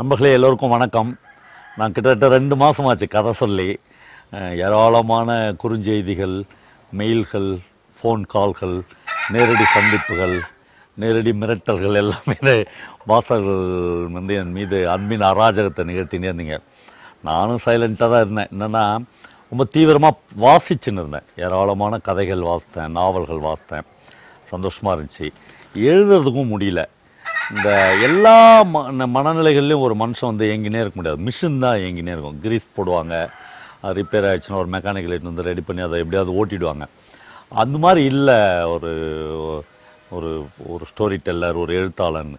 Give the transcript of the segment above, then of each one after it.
நம்பர்களே எல்லோருக்கும் வணக்கம் நான் கிட்டத்தட்ட ரெண்டு மாதமாச்சு கதை சொல்லி ஏராளமான குறுஞ்செய்திகள் மெயில்கள் ஃபோன் கால்கள் நேரடி சந்திப்புகள் நேரடி மிரட்டல்கள் எல்லாமே வாசகர்கள் வந்து என் மீது அன்பின் அராஜகத்தை நிகழ்த்தினே இருந்தீங்க நானும் சைலண்ட்டாக தான் இருந்தேன் என்னென்னா ரொம்ப தீவிரமாக வாசிச்சுன்னு இருந்தேன் ஏராளமான கதைகள் வாசித்தேன் நாவல்கள் வாசித்தேன் சந்தோஷமாக இருந்துச்சு எழுதுறதுக்கும் முடியல இந்த எல்லா ம மனநிலைகள்லையும் ஒரு மனுஷன் வந்து எங்கினே இருக்க முடியாது மிஷின் தான் எங்கினே இருக்கும் கிரீஸ் போடுவாங்க ரிப்பேர் ஆகிடுச்சுன்னா ஒரு மெக்கானிக்கல் எடுத்து வந்து ரெடி பண்ணி அதை எப்படியாவது ஓட்டிடுவாங்க அந்த மாதிரி இல்லை ஒரு ஒரு ஒரு ஸ்டோரி டெல்லர் ஒரு எழுத்தாளன்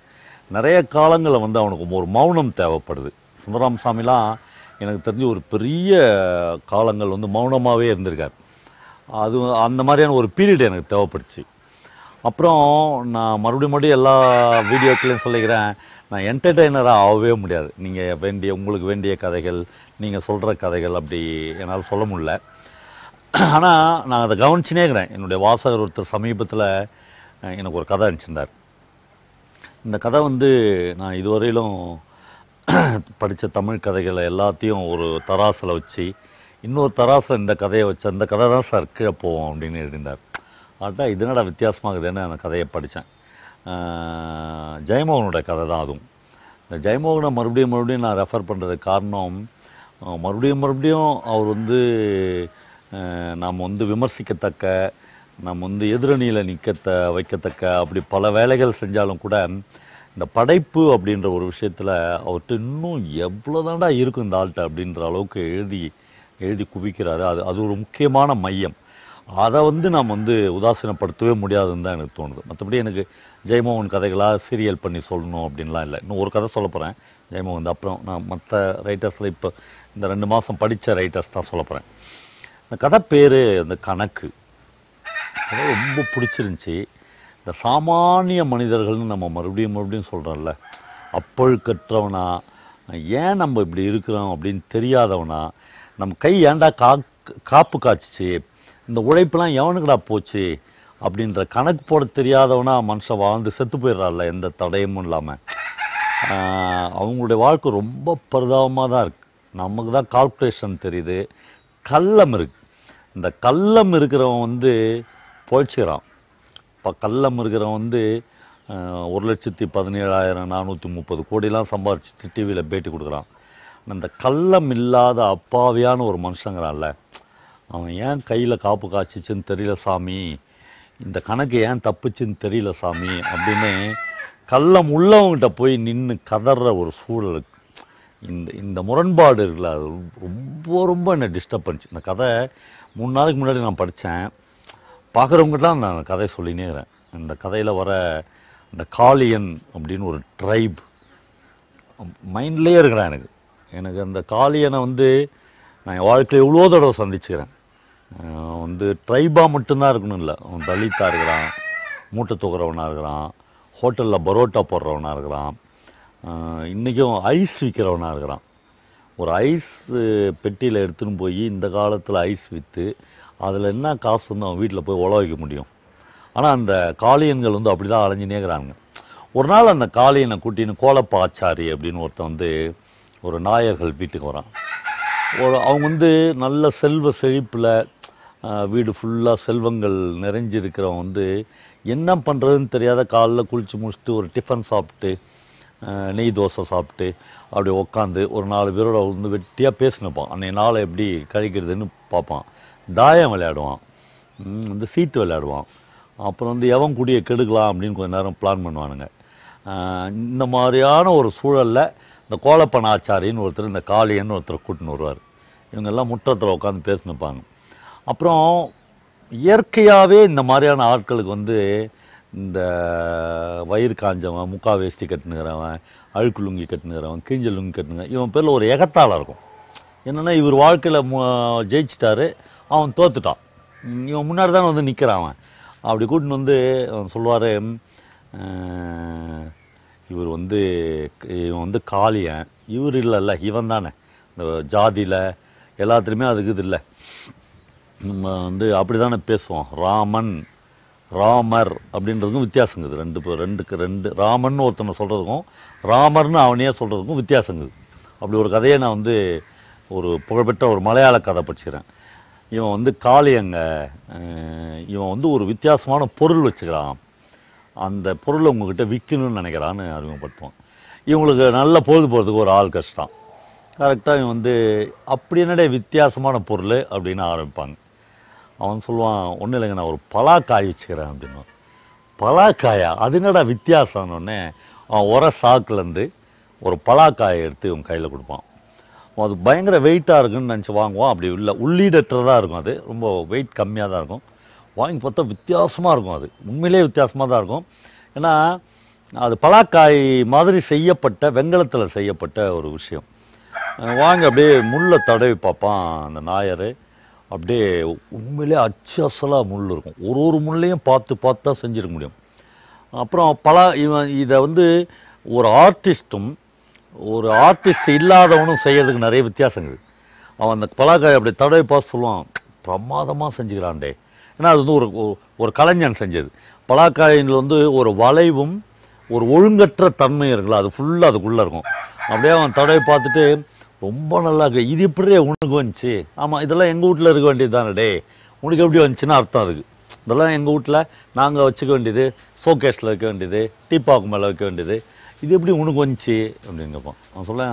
நிறைய காலங்களில் வந்து அவனுக்கு ஒரு மௌனம் தேவைப்படுது சுந்தராம் சாமிலாம் எனக்கு தெரிஞ்சு ஒரு பெரிய காலங்கள் வந்து மௌனமாகவே இருந்திருக்கார் அது அந்த மாதிரியான ஒரு பீரியட் எனக்கு தேவைப்படுச்சு அப்புறம் நான் மறுபடியும் மறுபடியும் எல்லா வீடியோக்களையும் சொல்லிக்கிறேன் நான் என்டர்டெய்னராக ஆகவே முடியாது நீங்கள் வேண்டிய உங்களுக்கு வேண்டிய கதைகள் நீங்கள் சொல்கிற கதைகள் அப்படி என்னால் சொல்ல முடில ஆனால் நான் அதை கவனிச்சுனே இருக்கிறேன் என்னுடைய வாசகர் ஒருத்தர் சமீபத்தில் எனக்கு ஒரு கதை அனுப்பிச்சிருந்தார் இந்த கதை வந்து நான் இதுவரையிலும் படித்த தமிழ் கதைகளை எல்லாத்தையும் ஒரு தராசில் வச்சு இன்னொரு தராசில் இந்த கதையை வச்சு அந்த கதை தான் சார் கீழே போவோம் அப்படின்னு எழுதியிருந்தார் பார்த்தா இதனடா வித்தியாசமாகுதுன்னு நான் கதையை படித்தேன் ஜெயமோகனோட கதை தான் அதுவும் இந்த ஜெயமோகனை மறுபடியும் மறுபடியும் நான் ரெஃபர் பண்ணுறதுக்கு காரணம் மறுபடியும் மறுபடியும் அவர் வந்து நாம் வந்து விமர்சிக்கத்தக்க நம்ம வந்து எதிரணியில் நிற்கத்த வைக்கத்தக்க அப்படி பல வேலைகள் செஞ்சாலும் கூட இந்த படைப்பு அப்படின்ற ஒரு விஷயத்தில் அவர்கிட்ட இன்னும் எவ்வளோ தாண்டா இருக்கும் இந்த ஆள்கிட்ட அப்படின்ற அளவுக்கு எழுதி எழுதி குவிக்கிறாரு அது அது ஒரு முக்கியமான மையம் அதை வந்து நாம் வந்து உதாசீனப்படுத்தவே முடியாதுன்னு தான் எனக்கு தோணுது மற்றபடி எனக்கு ஜெயமோகன் கதைகளாக சீரியல் பண்ணி சொல்லணும் அப்படின்லாம் இல்லை இன்னும் ஒரு கதை சொல்ல போகிறேன் ஜெயமோகன் அப்புறம் நான் மற்ற ரைட்டர்ஸில் இப்போ இந்த ரெண்டு மாதம் படித்த ரைட்டர்ஸ் தான் சொல்ல போகிறேன் இந்த கதை பேர் அந்த கணக்கு அதை ரொம்ப பிடிச்சிருந்துச்சி இந்த சாமானிய மனிதர்கள்னு நம்ம மறுபடியும் மறுபடியும் சொல்கிறோம்ல அப்பழுக்கற்றவனா ஏன் நம்ம இப்படி இருக்கிறோம் அப்படின்னு தெரியாதவனா நம்ம கை ஏண்டா கா காப்பு காய்ச்சிச்சு இந்த உழைப்புலாம் எவனுக்குடா போச்சு அப்படின்ற கணக்கு போட தெரியாதவனா மனுஷன் வாழ்ந்து செத்து போயிடுறாள்ல எந்த தடயமும் இல்லாமல் அவங்களுடைய வாழ்க்கை ரொம்ப பரிதாபமாக தான் இருக்குது நமக்கு தான் கால்குலேஷன் தெரியுது கள்ளம் இருக்குது இந்த கள்ளம் இருக்கிறவன் வந்து பொழைச்சிக்கிறான் இப்போ கள்ளம் இருக்கிறவன் வந்து ஒரு லட்சத்தி பதினேழாயிரம் நானூற்றி முப்பது கோடிலாம் சம்பாரிச்சிட்டு டிவியில் பேட்டி கொடுக்குறான் அந்த கள்ளம் இல்லாத அப்பாவியான ஒரு மனுஷங்கிறான்ல அவன் ஏன் கையில் காப்பு காய்ச்சிச்சின்னு தெரியல சாமி இந்த கணக்கு ஏன் தப்புச்சுன்னு தெரியல சாமி அப்படின்னு கள்ளம் உள்ளவங்ககிட்ட போய் நின்று கதற ஒரு சூழல் இந்த இந்த முரண்பாடு இருக்குல்ல அது ரொம்ப ரொம்ப என்னை டிஸ்டர்ப் பண்ணிச்சு இந்த கதை மூணு நாளைக்கு முன்னாடி நான் படித்தேன் தான் நான் கதை சொல்லினே இருக்கிறேன் இந்த கதையில் வர இந்த காளியன் அப்படின்னு ஒரு ட்ரைப் மைண்ட்லேயே இருக்கிறேன் எனக்கு எனக்கு அந்த காளியனை வந்து நான் என் வாழ்க்கையில் எவ்வளோ தடவை சந்திச்சுக்கிறேன் வந்து ட்ரைபாக மட்டும்தான் இருக்கணும் இல்லை அவன் தலித்தாக இருக்கிறான் மூட்டை தூக்குறவனாக இருக்கிறான் ஹோட்டலில் பரோட்டா போடுறவனாக இருக்கிறான் இன்றைக்கும் ஐஸ் விற்கிறவனாக இருக்கிறான் ஒரு ஐஸ் பெட்டியில் எடுத்துன்னு போய் இந்த காலத்தில் ஐஸ் விற்று அதில் என்ன காசு வந்து அவன் வீட்டில் போய் உழ வைக்க முடியும் ஆனால் அந்த காளியன்கள் வந்து அப்படி தான் அலைஞ்சு ஒரு நாள் அந்த காளியனை கூட்டின்னு கோலப்பாச்சாரி அப்படின்னு ஒருத்தன் வந்து ஒரு நாயர்கள் வீட்டுக்கு வரான் ஒரு அவங்க வந்து நல்ல செல்வ செழிப்பில் வீடு ஃபுல்லாக செல்வங்கள் நிறைஞ்சிருக்கிறவன் வந்து என்ன பண்ணுறதுன்னு தெரியாத காலில் குளித்து முடிச்சுட்டு ஒரு டிஃபன் சாப்பிட்டு நெய் தோசை சாப்பிட்டு அப்படி உக்காந்து ஒரு நாலு பேரோட வந்து வெட்டியாக பேசினுப்பான் அன்றைய நாளை எப்படி கழிக்கிறதுன்னு பார்ப்பான் தாயம் விளையாடுவான் வந்து சீட்டு விளையாடுவான் அப்புறம் வந்து எவன் குடியை கெடுக்கலாம் அப்படின்னு கொஞ்சம் நேரம் பிளான் பண்ணுவானுங்க இந்த மாதிரியான ஒரு சூழலில் இந்த கோலப்பண ஆச்சாரின்னு ஒருத்தர் இந்த காளியன்னு ஒருத்தர் கூட்டின்னு வருவார் இவங்கெல்லாம் முற்றத்தில் உட்காந்து பேசினுப்பாங்க அப்புறம் இயற்கையாகவே இந்த மாதிரியான ஆட்களுக்கு வந்து இந்த வயிறு காஞ்சவன் முக்கா வேஷ்டி கட்டுனுங்கிறவன் அழுக்கு லுங்கி கட்டுனுங்கிறவன் கிஞ்சல் லுங்கி கட்டுனுங்க இவன் பேரில் ஒரு எகத்தாளாக இருக்கும் என்னென்னா இவர் வாழ்க்கையில் ஜெயிச்சிட்டாரு அவன் தோத்துட்டான் இவன் முன்னாடி தான் வந்து நிற்கிறான் அவன் அப்படி கூட்டின்னு வந்து அவன் சொல்லுவார் இவர் வந்து இவன் வந்து காளியன் இவர் இல்லைல்ல இவன் தானே இந்த ஜாதியில் எல்லாத்துலேயுமே அதுக்கு இது இல்லை நம்ம வந்து அப்படி தானே பேசுவோம் ராமன் ராமர் அப்படின்றதுக்கும் வித்தியாசங்குது ரெண்டு பேர் ரெண்டுக்கு ரெண்டு ராமன் ஒருத்தனை சொல்கிறதுக்கும் ராமர்னு அவனையே சொல்கிறதுக்கும் வித்தியாசங்குது அப்படி ஒரு கதையை நான் வந்து ஒரு புகழ்பெற்ற ஒரு மலையாள கதை படிச்சுக்கிறேன் இவன் வந்து காளியங்க இவன் வந்து ஒரு வித்தியாசமான பொருள் வச்சுக்கிறான் அந்த பொருளை உங்ககிட்ட விற்கணும்னு நினைக்கிறான்னு அறிமுகப்படுத்துவான் இவங்களுக்கு நல்ல பொழுது போகிறதுக்கு ஒரு ஆள் கஷ்டம் கரெக்டாக இவன் வந்து அப்படி என்னடைய வித்தியாசமான பொருள் அப்படின்னு ஆரம்பிப்பாங்க அவன் சொல்லுவான் ஒன்றும் இல்லைங்க நான் ஒரு பலாக்காய் வச்சுக்கிறேன் அப்படின்னு பலாக்காயா அது என்னடா வித்தியாசம்னு அவன் உர சாக்குலேருந்து ஒரு பலாக்காயை எடுத்து இவன் கையில் கொடுப்பான் அது பயங்கர வெயிட்டாக இருக்குன்னு நினச்சி வாங்குவான் அப்படி இல்லை உள்ளீடற்றதாக இருக்கும் அது ரொம்ப வெயிட் கம்மியாக தான் இருக்கும் வாங்கி பார்த்தா வித்தியாசமாக இருக்கும் அது உண்மையிலே வித்தியாசமாக தான் இருக்கும் ஏன்னா அது பலாக்காய் மாதிரி செய்யப்பட்ட வெங்கலத்தில் செய்யப்பட்ட ஒரு விஷயம் வாங்க அப்படியே முள்ளை தடவி பார்ப்பான் அந்த நாயர் அப்படியே உண்மையிலே அச்சு அசலாக முள் இருக்கும் ஒரு ஒரு முள்ளையும் பார்த்து பார்த்து தான் செஞ்சுருக்க முடியும் அப்புறம் பல இவன் இதை வந்து ஒரு ஆர்டிஸ்ட்டும் ஒரு ஆர்டிஸ்ட் இல்லாதவனும் செய்கிறதுக்கு நிறைய வித்தியாசங்கள் அவன் அந்த பலாக்காய் அப்படி தடவை பார்த்து சொல்லுவான் பிரமாதமாக செஞ்சுக்கிறான்டே ஏன்னா அது வந்து ஒரு ஒரு கலைஞன் செஞ்சது பலாக்காயில் வந்து ஒரு வளைவும் ஒரு ஒழுங்கற்ற தன்மையும் இருக்குல்ல அது ஃபுல்லாக அதுக்குள்ளே இருக்கும் அப்படியே அவன் தடவை பார்த்துட்டு ரொம்ப நல்லா இருக்கு இது இப்படியே உனக்கு வந்துச்சு ஆமாம் இதெல்லாம் எங்கள் வீட்டில் இருக்க வேண்டியது தானே உனக்கு எப்படி வந்துச்சுன்னு அர்த்தம் அதுக்கு இதெல்லாம் எங்கள் வீட்டில் நாங்கள் வச்சுக்க வேண்டியது ஷோகேஷில் வைக்க வேண்டியது டீப்பாக்கு மேலே வைக்க வேண்டியது இது எப்படி உனக்கு வந்துச்சு அப்படின்னு கேட்போம் அவன் சொல்ல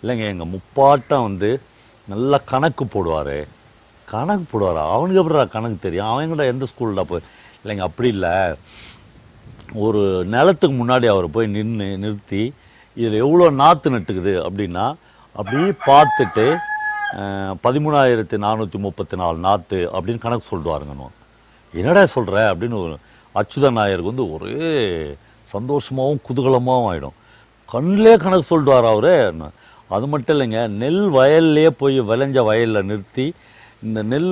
இல்லைங்க எங்கள் முப்பாட்டம் வந்து நல்லா கணக்கு போடுவார் கணக்கு போடுவார் அவனுக்கு எப்படி கணக்கு தெரியும் அவன் கூட எந்த ஸ்கூலில் போய் இல்லைங்க அப்படி இல்லை ஒரு நிலத்துக்கு முன்னாடி அவர் போய் நின்று நிறுத்தி இதில் எவ்வளோ நாற்று நட்டுக்குது அப்படின்னா அப்படி பார்த்துட்டு பதிமூணாயிரத்து நானூற்றி முப்பத்தி நாலு நாற்று அப்படின்னு கணக்கு சொல்லுவாருங்கணும் என்னடா சொல்கிற அப்படின்னு அச்சுதன் நாயருக்கு வந்து ஒரே சந்தோஷமாகவும் குதூகலமாகவும் ஆகிடும் கண்ணிலே கணக்கு சொல்லுவார் அவர் அது மட்டும் இல்லைங்க நெல் வயல்லையே போய் விளைஞ்ச வயலில் நிறுத்தி இந்த நெல்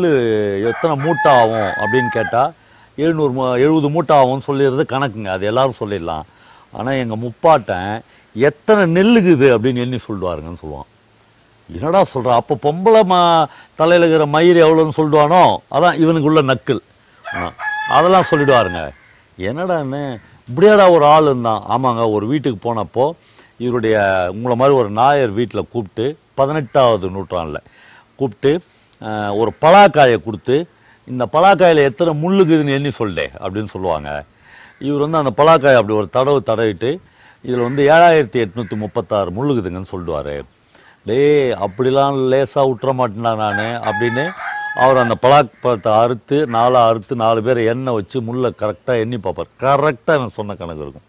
எத்தனை மூட்டை ஆகும் அப்படின்னு கேட்டால் எழுநூறு எழுபது மூட்டை ஆகும்னு சொல்லிடுறது கணக்குங்க அது எல்லோரும் சொல்லிடலாம் ஆனால் எங்கள் முப்பாட்டன் எத்தனை நெல்லுக்குது அப்படின்னு எண்ணி சொல்லுவாருங்கன்னு சொல்லுவான் என்னடா சொல்கிறா அப்போ பொம்பளை மா தலையில் இருக்கிற மயிர் எவ்வளோன்னு சொல்லிடுவானோ அதான் இவனுக்கு உள்ள நக்கல் அதெல்லாம் சொல்லிடுவாருங்க என்னடான்னு இப்படியாடா ஒரு ஆள் இருந்தான் ஆமாங்க ஒரு வீட்டுக்கு போனப்போ இவருடைய உங்களை மாதிரி ஒரு நாயர் வீட்டில் கூப்பிட்டு பதினெட்டாவது நூற்றாண்டில் கூப்பிட்டு ஒரு பலாக்காயை கொடுத்து இந்த பலாக்காயில் எத்தனை முள்ளுக்குதுன்னு எண்ணி சொல்லே அப்படின்னு சொல்லுவாங்க இவர் வந்து அந்த பலாக்காயை அப்படி ஒரு தடவு தடவிட்டு இதில் வந்து ஏழாயிரத்தி எட்நூற்றி முப்பத்தாறு முள்ளுக்குதுங்கன்னு சொல்லுவார் டே அப்படிலாம் லேசாக விட்டுற மாட்டேனா நான் அப்படின்னு அவர் அந்த பலாப்பழத்தை அறுத்து நாலாக அறுத்து நாலு பேர் எண்ணெய் வச்சு முள்ளை கரெக்டாக எண்ணி பார்ப்பார் கரெக்டாக நான் சொன்ன கணக்கு இருக்கும்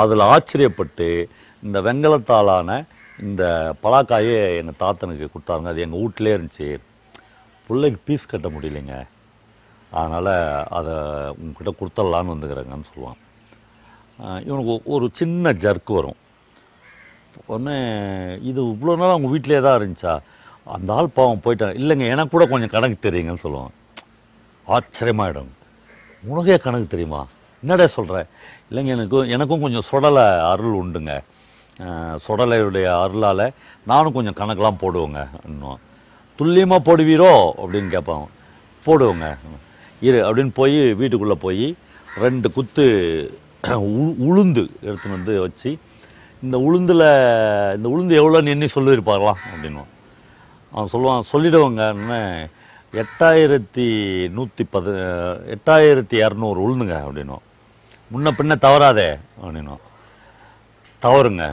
அதில் ஆச்சரியப்பட்டு இந்த வெங்கலத்தாலான இந்த பலாக்காயை எங்கள் தாத்தனுக்கு கொடுத்தாங்க அது எங்கள் வீட்டிலே இருந்துச்சு பிள்ளைக்கு பீஸ் கட்ட முடியலைங்க அதனால் அதை உங்ககிட்ட கொடுத்துடலான்னு வந்துக்கிறேங்கன்னு சொல்லுவான் இவனுக்கு ஒரு சின்ன ஜர்க்கு வரும் உடனே இது இவ்வளோ நாள் அவங்க வீட்டிலே தான் இருந்துச்சா அந்த ஆள் பாவம் போயிட்டான் இல்லைங்க எனக்கு கூட கொஞ்சம் கணக்கு தெரியுங்கன்னு சொல்லுவான் ஆச்சரியமாயிடும் உனக்கே கணக்கு தெரியுமா என்னடே சொல்கிற இல்லைங்க எனக்கும் எனக்கும் கொஞ்சம் சுடலை அருள் உண்டுங்க சுடலையுடைய அருளால் நானும் கொஞ்சம் கணக்கெலாம் போடுவோங்க இன்னும் துல்லியமாக போடுவீரோ அப்படின்னு கேட்பான் போடுவோங்க இரு அப்படின்னு போய் வீட்டுக்குள்ளே போய் ரெண்டு குத்து உ உளுந்து எடுத்துன்னு வந்து வச்சு இந்த உளுந்தில் இந்த உளுந்து எவ்வளோன்னு எண்ணி சொல்லியிருப்பாரலாம் அப்படின்னு அவன் சொல்லுவான் சொல்லிடுவாங்கன்னு எட்டாயிரத்தி நூற்றி பத எட்டாயிரத்தி இரநூறு உளுந்துங்க அப்படின்னும் முன்ன பின்ன தவறாதே அப்படின்னும் தவறுங்க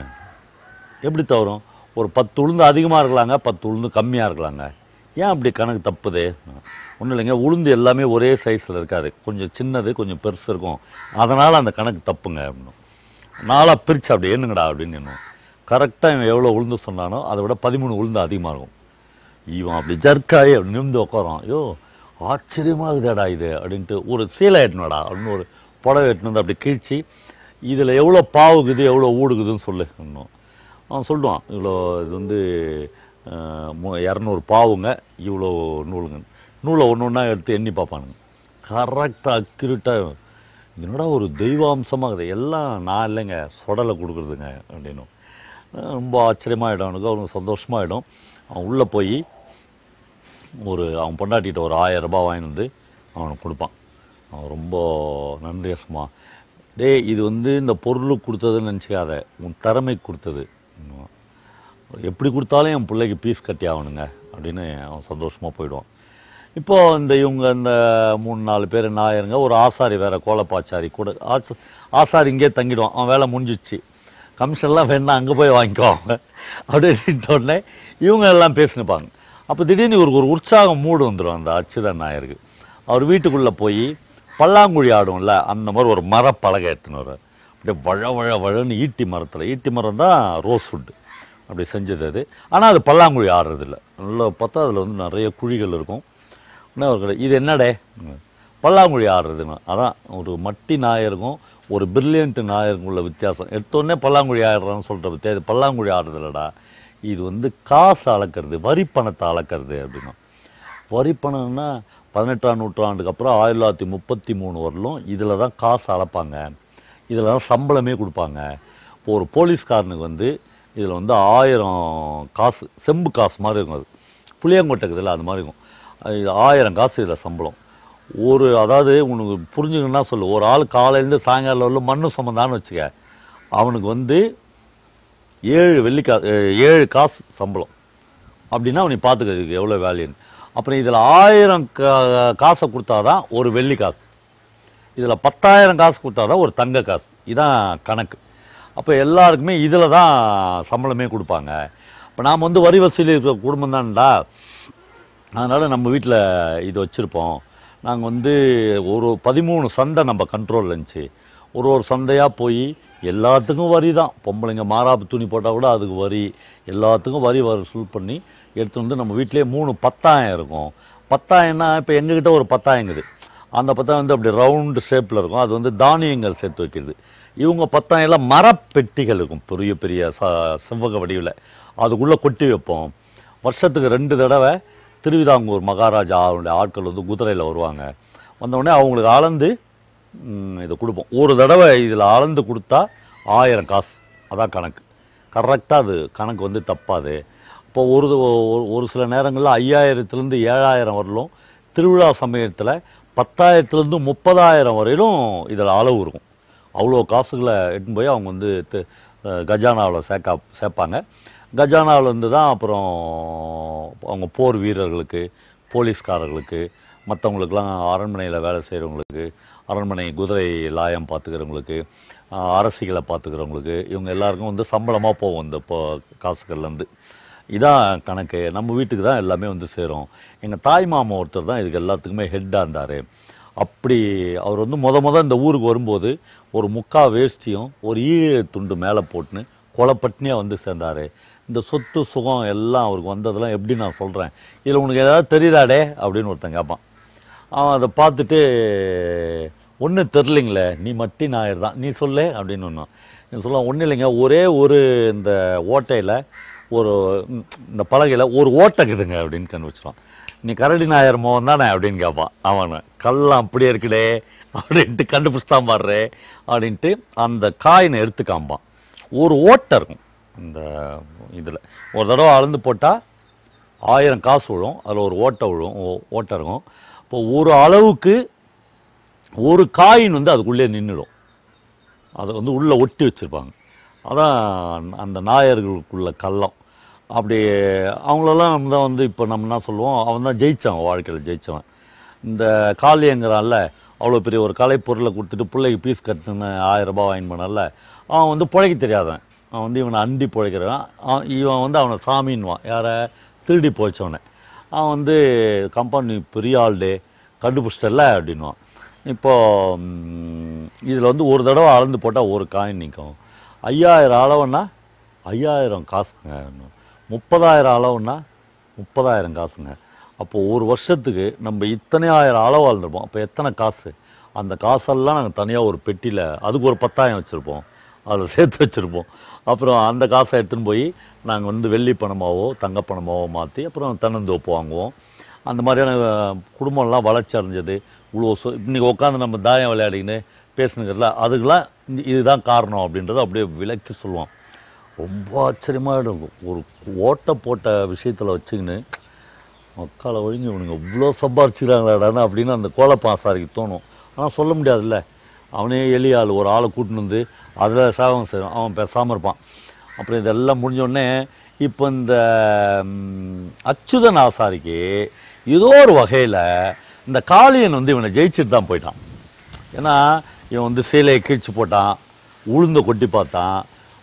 எப்படி தவறும் ஒரு பத்து உளுந்து அதிகமாக இருக்கலாங்க பத்து உளுந்து கம்மியாக இருக்கலாங்க ஏன் அப்படி கணக்கு தப்புது ஒன்றும் இல்லைங்க உளுந்து எல்லாமே ஒரே சைஸில் இருக்காது கொஞ்சம் சின்னது கொஞ்சம் பெருசு இருக்கும் அதனால் அந்த கணக்கு தப்புங்க அப்படின்னும் நாலாக பிரித்து அப்படி என்னங்கடா அப்படின்னு என்ன கரெக்டாக இவன் எவ்வளோ உளுந்து சொன்னானோ அதை விட பதிமூணு உளுந்து அதிகமாக இருக்கும் இவன் அப்படி ஜர்க்காய் அப்படி நிமிந்து உட்காரான் ஐயோ ஆச்சரியமாகுதுடா இது அப்படின்ட்டு ஒரு சீலை எட்டினடா அப்படின்னு ஒரு புடவை எட்டுனு வந்து அப்படி கீழ்ச்சி இதில் எவ்வளோ பாவுக்குது எவ்வளோ ஊடுக்குதுன்னு சொல்லு இன்னும் அவன் சொல்லுவான் இவ்வளோ இது வந்து இரநூறு பாவுங்க இவ்வளோ நூலுங்க நூலை ஒன்று ஒன்றா எடுத்து எண்ணி பார்ப்பானுங்க கரெக்டாக அக்யூரேட்டாக என்னடா ஒரு தெய்வாம்சமாக இருக்குது எல்லாம் நான் இல்லைங்க சொடலை கொடுக்குறதுங்க அப்படின்னும் ரொம்ப ஆச்சரியமாகிடும் அவனுக்கு அவனுக்கு சந்தோஷமாகிடும் அவன் உள்ளே போய் ஒரு அவன் பொண்டாட்டிகிட்ட ஒரு ஆயிரம் ரூபாய் வாங்கிட்டு வந்து அவனுக்கு கொடுப்பான் அவன் ரொம்ப நன்றியசமாக டே இது வந்து இந்த பொருளுக்கு கொடுத்ததுன்னு நினச்சிக்காத உன் திறமைக்கு கொடுத்தது எப்படி கொடுத்தாலும் என் பிள்ளைக்கு பீஸ் கட்டி ஆகணுங்க அப்படின்னு அவன் சந்தோஷமாக போயிடுவான் இப்போது இந்த இவங்க இந்த மூணு நாலு பேர் நாயருங்க ஒரு ஆசாரி வேறு கோலப்பாச்சாரி கூட ஆச ஆசாரி இங்கே தங்கிடுவான் அவன் வேலை முடிஞ்சிச்சு கமிஷன்லாம் வேணா அங்கே போய் வாங்கிக்குவாங்க உடனே இவங்க எல்லாம் பேசினுப்பாங்க அப்போ திடீர்னு இவருக்கு ஒரு உற்சாகம் மூடு வந்துடும் அந்த அச்சுதன் நாயருக்கு அவர் வீட்டுக்குள்ளே போய் பல்லாங்குழி ஆடும்ல அந்த மாதிரி ஒரு மரப்பலகை எடுத்துன்னு வர அப்படியே வழ வழ வழன்னு ஈட்டி மரத்தில் ஈட்டி மரம் தான் ரோஸ் ஃபுட்டு அப்படி செஞ்சது அது ஆனால் அது பல்லாங்குழி ஆடுறதில்ல நல்லா பார்த்தா அதில் வந்து நிறைய குழிகள் இருக்கும் என்ன இது என்னடே பல்லாங்குழி ஆடுறதுன்னு அதான் ஒரு மட்டி நாயருக்கும் ஒரு பிரில்லியன்ட் நாயருக்கும் உள்ள வித்தியாசம் எடுத்தோடனே பல்லாங்குழி ஆடுறான்னு சொல்கிற பற்றி அது பல்லாங்குழி ஆடுறது இல்லைடா இது வந்து காசு அளக்கிறது வரி பணத்தை அளக்கிறது அப்படின்னா வரி பதினெட்டாம் நூற்றாண்டுக்கு அப்புறம் ஆயிரத்தி தொள்ளாயிரத்தி முப்பத்தி மூணு வரலும் இதில் தான் காசு அளப்பாங்க இதில் தான் சம்பளமே கொடுப்பாங்க இப்போ ஒரு போலீஸ்காரனுக்கு வந்து இதில் வந்து ஆயிரம் காசு செம்பு காசு மாதிரி இருக்கும் அது இதில் அது மாதிரி இருக்கும் இது ஆயிரம் காசு இதில் சம்பளம் ஒரு அதாவது உனக்கு புரிஞ்சுக்கணும்னா சொல்லு ஒரு ஆள் காலையிலேருந்து சாயங்காலம் உள்ள மண்ணு சம்மந்தான்னு வச்சுக்க அவனுக்கு வந்து ஏழு வெள்ளிக்கா ஏழு காசு சம்பளம் அப்படின்னா அவனை பார்த்துக்கிறதுக்கு எவ்வளோ வேல்யூன்னு அப்புறம் இதில் ஆயிரம் கா காசை கொடுத்தா தான் ஒரு வெள்ளி காசு இதில் பத்தாயிரம் காசு கொடுத்தா தான் ஒரு தங்க காசு இதான் கணக்கு அப்போ எல்லாருக்குமே இதில் தான் சம்பளமே கொடுப்பாங்க இப்போ நாம் வந்து வரி வசூலி இருக்கிற குடும்பம் தான்டா அதனால் நம்ம வீட்டில் இது வச்சுருப்போம் நாங்கள் வந்து ஒரு பதிமூணு சந்தை நம்ம கண்ட்ரோலில் இருந்துச்சு ஒரு ஒரு சந்தையாக போய் எல்லாத்துக்கும் வரி தான் பொம்பளைங்க மாறாப்பு துணி போட்டால் கூட அதுக்கு வரி எல்லாத்துக்கும் வரி வசூல் பண்ணி எடுத்து வந்து நம்ம வீட்டிலே மூணு பத்தாயம் இருக்கும் பத்தாயம்னா இப்போ எங்ககிட்ட ஒரு பத்தாயங்குது அந்த பத்தாயம் வந்து அப்படி ரவுண்டு ஷேப்பில் இருக்கும் அது வந்து தானியங்கள் சேர்த்து வைக்கிறது இவங்க பத்தாயம் எல்லாம் மரப்பெட்டிகள் இருக்கும் பெரிய பெரிய ச செவ்வக வடிவில் அதுக்குள்ளே கொட்டி வைப்போம் வருஷத்துக்கு ரெண்டு தடவை திருவிதாங்கூர் மகாராஜா அவருடைய ஆட்கள் வந்து குதிரையில் வருவாங்க வந்தவுடனே அவங்களுக்கு அளந்து இதை கொடுப்போம் ஒரு தடவை இதில் அளந்து கொடுத்தா ஆயிரம் காசு அதான் கணக்கு கரெக்டாக அது கணக்கு வந்து தப்பாது இப்போ ஒரு ஒரு சில நேரங்களில் ஐயாயிரத்துலேருந்து ஏழாயிரம் வரலும் திருவிழா சமயத்தில் பத்தாயிரத்துலேருந்து முப்பதாயிரம் வரையிலும் இதில் அளவு இருக்கும் அவ்வளோ காசுகளை எட்டுன்னு போய் அவங்க வந்து கஜானாவில் சேர்க்கா சேர்ப்பாங்க கஜானாவிலேருந்து தான் அப்புறம் அவங்க போர் வீரர்களுக்கு போலீஸ்காரர்களுக்கு மற்றவங்களுக்கெல்லாம் அரண்மனையில் வேலை செய்கிறவங்களுக்கு அரண்மனை குதிரை லாயம் பார்த்துக்கிறவங்களுக்கு அரசிகளை பார்த்துக்கிறவங்களுக்கு இவங்க எல்லாருக்கும் வந்து சம்பளமாக போவோம் இந்த இப்போ காசுகள்லேருந்து இதான் கணக்கு நம்ம வீட்டுக்கு தான் எல்லாமே வந்து சேரும் எங்கள் தாய் மாமா ஒருத்தர் தான் இதுக்கு எல்லாத்துக்குமே ஹெட்டாக இருந்தார் அப்படி அவர் வந்து மொத மொதல் இந்த ஊருக்கு வரும்போது ஒரு முக்கா வேஷ்டியும் ஒரு ஈழ துண்டு மேலே போட்டுன்னு கொலப்பட்டினியாக வந்து சேர்ந்தார் இந்த சொத்து சுகம் எல்லாம் அவருக்கு வந்ததெல்லாம் எப்படி நான் சொல்கிறேன் இதில் உனக்கு ஏதாவது தெரியுதாடே அப்படின்னு ஒருத்தன் கேட்பான் அவன் அதை பார்த்துட்டு ஒன்றும் தெரிலிங்களே நீ மட்டி ஞாயிறு தான் நீ சொல்லு அப்படின்னு ஒன்று நீ சொல்ல ஒன்றும் இல்லைங்க ஒரே ஒரு இந்த ஓட்டையில் ஒரு இந்த பலகையில் ஒரு ஓட்டை இருக்குதுங்க அப்படின்னு கண்டு நீ கரடி நாயர் மோகம் தானே அப்படின்னு கேட்பான் அவனு கல்லாம் அப்படியே இருக்குடே அப்படின்ட்டு கண்டுபிடிச்சா பாடுறே அப்படின்ட்டு அந்த காயினை எடுத்து காம்பான் ஒரு ஓட்டை இருக்கும் இந்த இதில் ஒரு தடவை அளந்து போட்டால் ஆயிரம் காசு விழும் அதில் ஒரு ஓட்டை விழும் ஓட்டை இருக்கும் இப்போ ஒரு அளவுக்கு ஒரு காயின் வந்து அதுக்குள்ளே நின்றுடும் அதை வந்து உள்ளே ஒட்டி வச்சுருப்பாங்க அதான் அந்த நாயர்களுக்குள்ள கள்ளம் அப்படி அவங்களெல்லாம் நம்ம தான் வந்து இப்போ நம்ம என்ன சொல்லுவோம் அவன் தான் ஜெயித்தவன் வாழ்க்கையில் ஜெயித்தவன் இந்த காலியங்கிறான்ல அவ்வளோ பெரிய ஒரு கலைப்பொருளை கொடுத்துட்டு பிள்ளைக்கு பீஸ் கட்டுன்னு ஆயிரம் ரூபாய் வாங்கி பண்ணல அவன் வந்து பிழைக்க தெரியாதவன் அவன் வந்து இவனை அண்டி பிழைக்கிறான் இவன் வந்து அவனை சாமின்வான் யாரை திருடி பிழைச்சவனை அவன் வந்து கம்பெனி பெரிய ஆள்டே கண்டுபிடிச்சிட்டல அப்படின்வான் இப்போது இதில் வந்து ஒரு தடவை அளந்து போட்டால் ஒரு காயின் நிற்கும் ஐயாயிரம் அளவுன்னா ஐயாயிரம் காசுங்க முப்பதாயிரம் அளவுன்னா முப்பதாயிரம் காசுங்க அப்போது ஒரு வருஷத்துக்கு நம்ம இத்தனை ஆயிரம் அளவு அளந்துருப்போம் அப்போ எத்தனை காசு அந்த காசெல்லாம் நாங்கள் தனியாக ஒரு பெட்டியில் அதுக்கு ஒரு பத்தாயிரம் வச்சுருப்போம் அதில் சேர்த்து வச்சுருப்போம் அப்புறம் அந்த காசை எடுத்துன்னு போய் நாங்கள் வந்து வெள்ளி பணமாகவோ தங்கப்பணமாகவோ மாற்றி அப்புறம் தென்னந்தோப்பு வாங்குவோம் அந்த மாதிரியான குடும்பம்லாம் வளர்ச்சி அடைஞ்சது இவ்வளோ சொ இன்றைக்கி உட்காந்து நம்ம தாயம் விளையாடிக்கின்னு பேசுனுங்கிறதுல அதுக்கெலாம் இதுதான் காரணம் அப்படின்றத அப்படியே விளக்கி சொல்லுவோம் ரொம்ப ஆச்சரியமாக இருக்கும் ஒரு ஓட்டை போட்ட விஷயத்தில் வச்சுக்கின்னு மக்களை ஒழுங்கி இவனுங்க இவ்வளோ சம்பாரிச்சுக்கிறாங்களாடான்னு அப்படின்னு அந்த கோலப்பாசாரிக்கு தோணும் ஆனால் சொல்ல முடியாதுல்ல அவனே எலியால் ஒரு ஆளை கூட்டின்னு வந்து அதில் சாகம் செய்வான் அவன் பேசாமல் இருப்பான் அப்புறம் இதெல்லாம் முடிஞ்சோடனே இப்போ இந்த அச்சுதன் ஆசாரிக்கு ஏதோ ஒரு வகையில் இந்த காளியன் வந்து இவனை ஜெயிச்சுட்டு தான் போயிட்டான் ஏன்னா இவன் வந்து சீலையை கீழ்ச்சி போட்டான் உளுந்த கொட்டி பார்த்தான்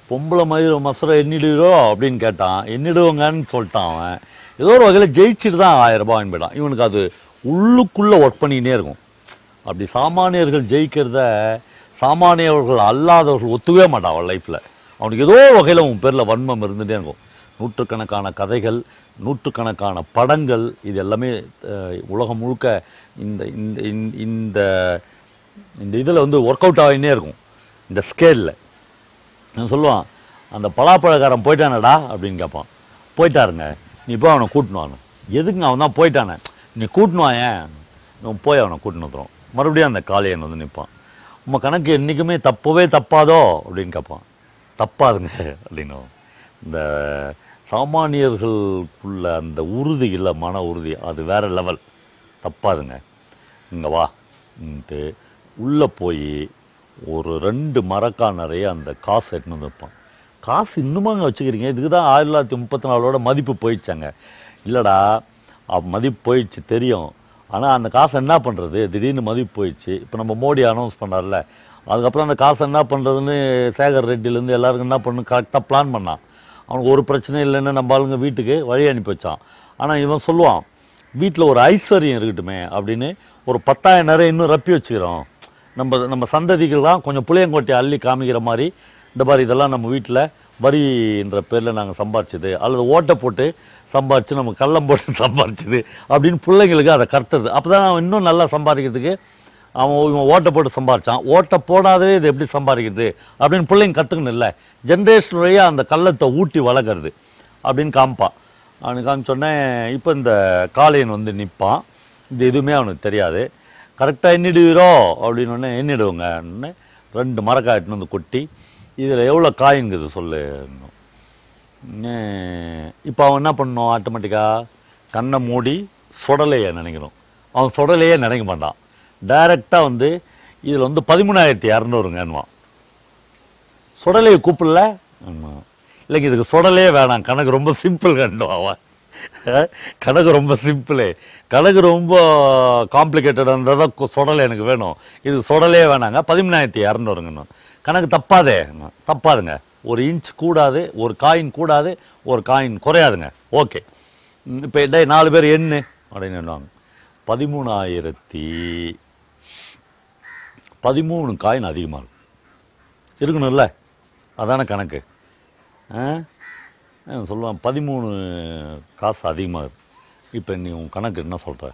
பொம்பளை மயிறு மசரம் எண்ணிடுவோ அப்படின்னு கேட்டான் எண்ணிடுவோங்கன்னு சொல்லிட்டான் அவன் ஏதோ ஒரு வகையில் ஜெயிச்சுட்டு தான் ஆயிரம் ரூபாய் போயிட்டான் இவனுக்கு அது உள்ளுக்குள்ளே ஒர்க் பண்ணிக்கினே இருக்கும் அப்படி சாமானியர்கள் ஜெயிக்கிறத சாமானியர்கள் அல்லாதவர்கள் ஒத்துவே மாட்டான் அவன் லைஃப்பில் அவனுக்கு ஏதோ வகையில் உன் பேரில் வன்மம் இருந்துகிட்டே இருக்கும் நூற்றுக்கணக்கான கதைகள் நூற்றுக்கணக்கான படங்கள் இது எல்லாமே உலகம் முழுக்க இந்த இந்த இந்த இந்த இதில் வந்து ஒர்க் அவுட் ஆகினே இருக்கும் இந்த ஸ்கேலில் நான் சொல்லுவான் அந்த பலாப்பழக்காரன் போயிட்டானடா அப்படின்னு கேட்பான் போயிட்டாருங்க நீ போய் அவனை கூட்டினு எதுக்குங்க அவன் தான் போயிட்டானே நீ கூட்டினு ஏன் போய் அவனை கூட்டின்னு வந்துடும் மறுபடியும் அந்த காளையன் வந்து நிற்பான் உங்கள் கணக்கு என்றைக்குமே தப்பவே தப்பாதோ அப்படின்னு கேட்பான் தப்பாதுங்க அப்படின்னு இந்த சாமானியர்களுக்குள்ள அந்த உறுதி இல்லை மன உறுதி அது வேறு லெவல் தப்பாதுங்க இங்கே வான்ட்டு உள்ளே போய் ஒரு ரெண்டு மரக்கா நிறைய அந்த காசு எடுத்துன்னு வந்து வைப்பான் காசு இன்னுமா அங்கே வச்சுக்கிறீங்க இதுக்கு தான் ஆயிரத்தி தொள்ளாயிரத்தி முப்பத்தி நாலோட மதிப்பு போயிடுச்சாங்க இல்லைடா மதிப்பு போயிடுச்சு தெரியும் ஆனால் அந்த காசை என்ன பண்ணுறது திடீர்னு மதிப்பு போயிடுச்சு இப்போ நம்ம மோடி அனௌன்ஸ் பண்ணார்ல அதுக்கப்புறம் அந்த காசை என்ன பண்ணுறதுன்னு சேகர் ரெட்டிலேருந்து எல்லாருக்கும் என்ன பண்ணு கரெக்டாக பிளான் பண்ணான் அவனுக்கு ஒரு பிரச்சனையும் இல்லைன்னு நம்ம ஆளுங்க வீட்டுக்கு வழி அனுப்பி வச்சான் ஆனால் இவன் சொல்லுவான் வீட்டில் ஒரு ஐஸ்வர்யம் இருக்கட்டுமே அப்படின்னு ஒரு பத்தாயிரம் நேரம் இன்னும் ரப்பி வச்சுக்கிறோம் நம்ம நம்ம சந்ததிகள்லாம் கொஞ்சம் புளியங்கோட்டையை அள்ளி காமிக்கிற மாதிரி இந்த மாதிரி இதெல்லாம் நம்ம வீட்டில் வரின்ற பேரில் நாங்கள் சம்பாரிச்சது அல்லது ஓட்டை போட்டு சம்பாரித்து நம்ம கள்ளம் போட்டு சம்பாரிச்சது அப்படின்னு பிள்ளைங்களுக்கு அதை கற்றுது அப்போ தான் அவன் இன்னும் நல்லா சம்பாதிக்கிறதுக்கு அவன் இவன் ஓட்டை போட்டு சம்பாரித்தான் ஓட்டை போடாதவே இது எப்படி சம்பாதிக்கிறது அப்படின்னு பிள்ளைங்க கற்றுக்கணும் இல்லை ஜென்ரேஷன் வழியாக அந்த கள்ளத்தை ஊட்டி வளர்க்குறது அப்படின்னு காமிப்பான் அவனுக்கு காமி சொன்னேன் இப்போ இந்த காளையன் வந்து நிற்பான் இது எதுவுமே அவனுக்கு தெரியாது கரெக்டாக எண்ணிடுவீரோ அப்படின்னு ஒன்று எண்ணிடுவோங்க ரெண்டு மரக்காய்ட்டுன்னு எட்டுன்னு வந்து கொட்டி இதில் எவ்வளோ காயின்குது சொல்லு இப்போ அவன் என்ன பண்ணணும் ஆட்டோமேட்டிக்காக கண்ணை மூடி சுடலையை நினைக்கணும் அவன் சுடலையே நினைக்க மாட்டான் டைரெக்டாக வந்து இதில் வந்து பதிமூணாயிரத்தி இரநூறுங்கன்னுவான் சுடலையை கூப்பிடல இல்லைங்க இதுக்கு சுடலே வேணாம் கணக்கு ரொம்ப சிம்பிள் கண்டுவான் அவன் கணக்கு ரொம்ப சிம்பிளு கணக்கு ரொம்ப காம்ப்ளிகேட்டடாக இருந்தால் தான் சுடலை எனக்கு வேணும் இது சுடலே வேணாங்க பதிமூணாயிரத்தி இரநூறுங்கன்னு கணக்கு தப்பாதே தப்பாதுங்க ஒரு இன்ச் கூடாது ஒரு காயின் கூடாது ஒரு காயின் குறையாதுங்க ஓகே இப்போ டே நாலு பேர் எண்ணு அப்படின்னு சொன்னாங்க பதிமூணாயிரத்தி பதிமூணு காயின் அதிகமாக இருக்கும் இருக்கணும்ல அதான கணக்கு சொல்லுவான் பதிமூணு காசு அதிகமாக இருக்குது இப்போ நீ உன் கணக்கு என்ன சொல்கிற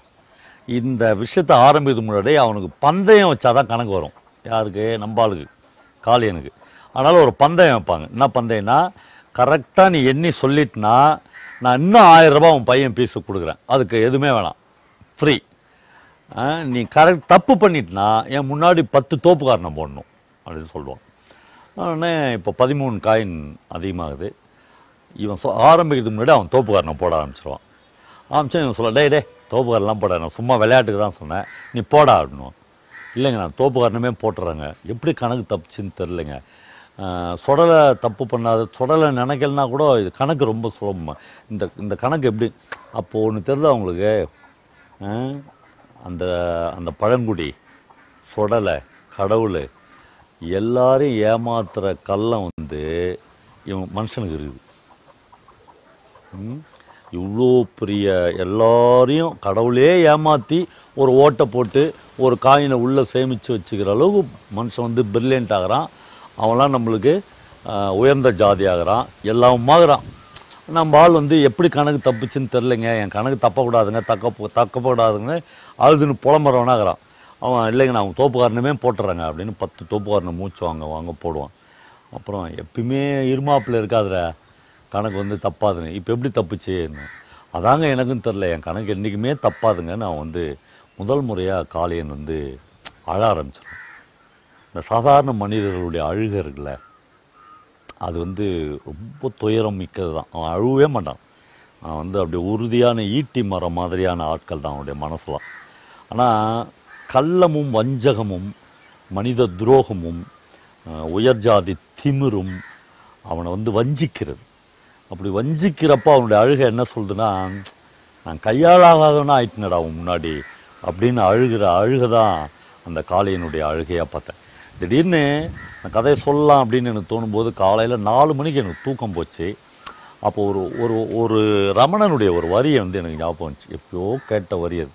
இந்த விஷயத்தை ஆரம்பித்த முன்னாடி அவனுக்கு பந்தயம் வச்சாதான் கணக்கு வரும் யாருக்கு நம்பாளுக்கு காளியனுக்கு அதனால் ஒரு பந்தயம் வைப்பாங்க என்ன பந்தயம்னா கரெக்டாக நீ எண்ணி சொல்லிட்டுனா நான் இன்னும் ஆயிரரூபா உன் பையன் பீஸுக்கு கொடுக்குறேன் அதுக்கு எதுவுமே வேணாம் ஃப்ரீ நீ கரெக்ட் தப்பு பண்ணிட்டுனா என் முன்னாடி பத்து தோப்புக்காரனை போடணும் அப்படின்னு சொல்லுவான் உடனே இப்போ பதிமூணு காயின் அதிகமாகுது இவன் சொ ஆரம்பிக்கிறதுக்கு முன்னாடி அவன் தோப்புக்காரனை போட ஆரம்பிச்சிருவான் ஆரம்பிச்சா இவன் சொல்ல டே டே தோப்புக்காரெலாம் போட நான் சும்மா விளையாட்டுக்கு தான் சொன்னேன் நீ போட அப்படின்னு இல்லைங்க நான் தோப்பு காரணமே போட்டுறேங்க எப்படி கணக்கு தப்புச்சுன்னு தெரிலங்க சுடலை தப்பு பண்ணாத சுடலை நினைக்கலனா கூட இது கணக்கு ரொம்ப சுலபமாக இந்த இந்த கணக்கு எப்படி அப்போது ஒன்று தெரில அவங்களுக்கு அந்த அந்த பழங்குடி சுடலை கடவுள் எல்லாரையும் ஏமாத்துகிற கல்லம் வந்து இவன் மனுஷனுக்கு இருக்குது இவ்வளோ பெரிய எல்லாரையும் கடவுளே ஏமாற்றி ஒரு ஓட்டை போட்டு ஒரு காயினை உள்ளே சேமித்து வச்சுக்கிற அளவுக்கு மனுஷன் வந்து பிரில்லியண்ட் ஆகிறான் அவன்லாம் நம்மளுக்கு உயர்ந்த ஜாதி ஆகிறான் ஆகிறான் நம்ம ஆள் வந்து எப்படி கணக்கு தப்புச்சுன்னு தெரிலங்க என் கணக்கு தப்பக்கூடாதுங்க தக்க தக்கப்படாதுங்கன்னு அழுதுன்னு புலம்புறவனாகிறான் அவன் இல்லைங்க நான் அவங்க தோப்புக்காரனுமே போட்டுறாங்க அப்படின்னு பத்து தோப்புக்காரனை மூச்சு வாங்க வாங்க போடுவான் அப்புறம் எப்பயுமே இருமாப்பில் இருக்காதுற கணக்கு வந்து தப்பாதுங்க இப்போ எப்படி தப்புச்சேன்னு அதாங்க எனக்கும் தெரில என் கணக்கு என்றைக்குமே தப்பாதுங்க நான் வந்து முதல் முறையாக காளியன் வந்து அழ ஆரம்பிச்சிடும் இந்த சாதாரண மனிதர்களுடைய அழுகர்கள இருக்குல்ல அது வந்து ரொம்ப துயரம் மிக்கது தான் அவன் அழுவே மாட்டான் அவன் வந்து அப்படியே உறுதியான ஈட்டி மரம் மாதிரியான ஆட்கள் தான் அவனுடைய மனசெலாம் ஆனால் கள்ளமும் வஞ்சகமும் மனித துரோகமும் உயர்ஜாதி திமிரும் அவனை வந்து வஞ்சிக்கிறது அப்படி வஞ்சிக்கிறப்ப அவனுடைய அழுகை என்ன சொல்லுதுன்னா நான் கையாளாகாதவனா ஆயிட்டுனடா அவன் முன்னாடி அப்படின்னு அழுகிற அழுகை தான் அந்த காளையனுடைய அழுகையாக பார்த்தேன் திடீர்னு நான் கதையை சொல்லலாம் அப்படின்னு எனக்கு தோணும்போது காலையில் நாலு மணிக்கு எனக்கு தூக்கம் போச்சு அப்போ ஒரு ஒரு ஒரு ரமணனுடைய ஒரு வரியை வந்து எனக்கு ஞாபகம் வந்துச்சு எப்பயோ கேட்ட வரி அது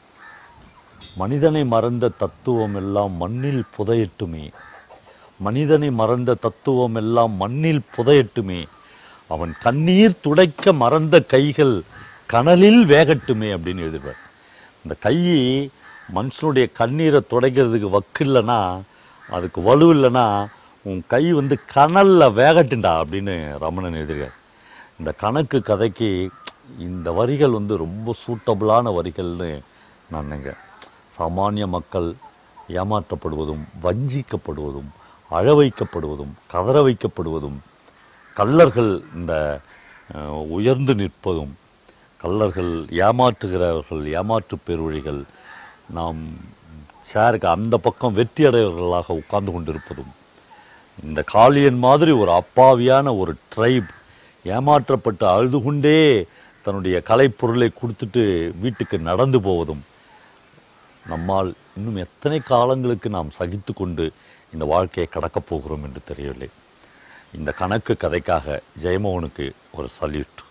மனிதனை மறந்த தத்துவம் எல்லாம் மண்ணில் புதையட்டுமே மனிதனை மறந்த தத்துவம் எல்லாம் மண்ணில் புதையட்டுமே அவன் கண்ணீர் துடைக்க மறந்த கைகள் கனலில் வேகட்டுமே அப்படின்னு எழுதுவார் இந்த கை மனுஷனுடைய கண்ணீரை துடைக்கிறதுக்கு வக்கு இல்லைன்னா அதுக்கு வலு இல்லைன்னா உன் கை வந்து கனலில் வேகட்டுண்டா அப்படின்னு ரமணன் எழுதுகிறார் இந்த கணக்கு கதைக்கு இந்த வரிகள் வந்து ரொம்ப சூட்டபுளான வரிகள்னு நான் சாமானிய மக்கள் ஏமாற்றப்படுவதும் வஞ்சிக்கப்படுவதும் அழ வைக்கப்படுவதும் கதற வைக்கப்படுவதும் கள்ளர்கள் இந்த உயர்ந்து நிற்பதும் கள்ளர்கள் ஏமாற்றுகிறவர்கள் ஏமாற்று பேர்வழிகள் நாம் சேருக்கு அந்த பக்கம் வெற்றி அடைவர்களாக உட்கார்ந்து கொண்டிருப்பதும் இந்த காளியன் மாதிரி ஒரு அப்பாவியான ஒரு ட்ரைப் ஏமாற்றப்பட்டு அழுது கொண்டே தன்னுடைய கலைப்பொருளை கொடுத்துட்டு வீட்டுக்கு நடந்து போவதும் நம்மால் இன்னும் எத்தனை காலங்களுக்கு நாம் சகித்து கொண்டு இந்த வாழ்க்கையை கடக்கப் போகிறோம் என்று தெரியவில்லை இந்த கணக்கு கதைக்காக ஜெயமோகனுக்கு ஒரு சல்யூட்